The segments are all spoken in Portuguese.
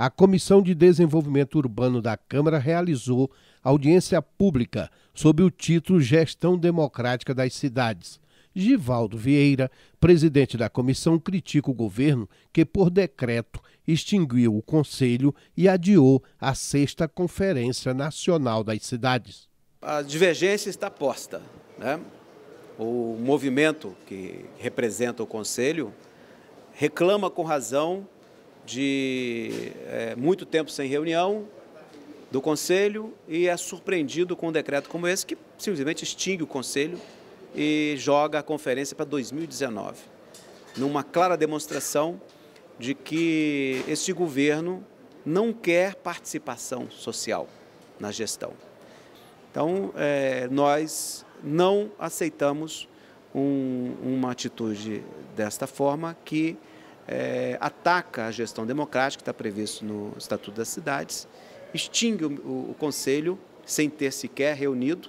a Comissão de Desenvolvimento Urbano da Câmara realizou audiência pública sob o título Gestão Democrática das Cidades. Givaldo Vieira, presidente da comissão, critica o governo que, por decreto, extinguiu o conselho e adiou a sexta Conferência Nacional das Cidades. A divergência está posta. Né? O movimento que representa o conselho reclama com razão de é, muito tempo sem reunião do Conselho e é surpreendido com um decreto como esse, que simplesmente extingue o Conselho e joga a conferência para 2019, numa clara demonstração de que este governo não quer participação social na gestão. Então, é, nós não aceitamos um, uma atitude desta forma que é, ataca a gestão democrática que está previsto no Estatuto das Cidades, extingue o, o, o Conselho sem ter sequer reunido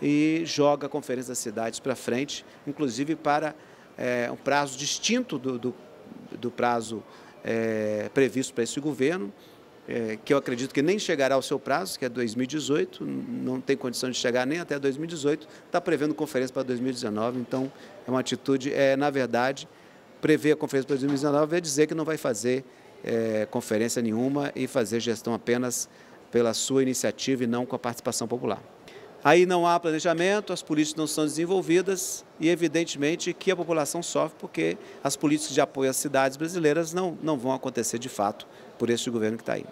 e joga a Conferência das Cidades para frente, inclusive para é, um prazo distinto do, do, do prazo é, previsto para esse governo, é, que eu acredito que nem chegará ao seu prazo, que é 2018, não tem condição de chegar nem até 2018, está prevendo conferência para 2019, então é uma atitude, é, na verdade, prevê a conferência para 2019 é dizer que não vai fazer é, conferência nenhuma e fazer gestão apenas pela sua iniciativa e não com a participação popular. Aí não há planejamento, as políticas não são desenvolvidas e, evidentemente, que a população sofre porque as políticas de apoio às cidades brasileiras não, não vão acontecer de fato por este governo que está aí.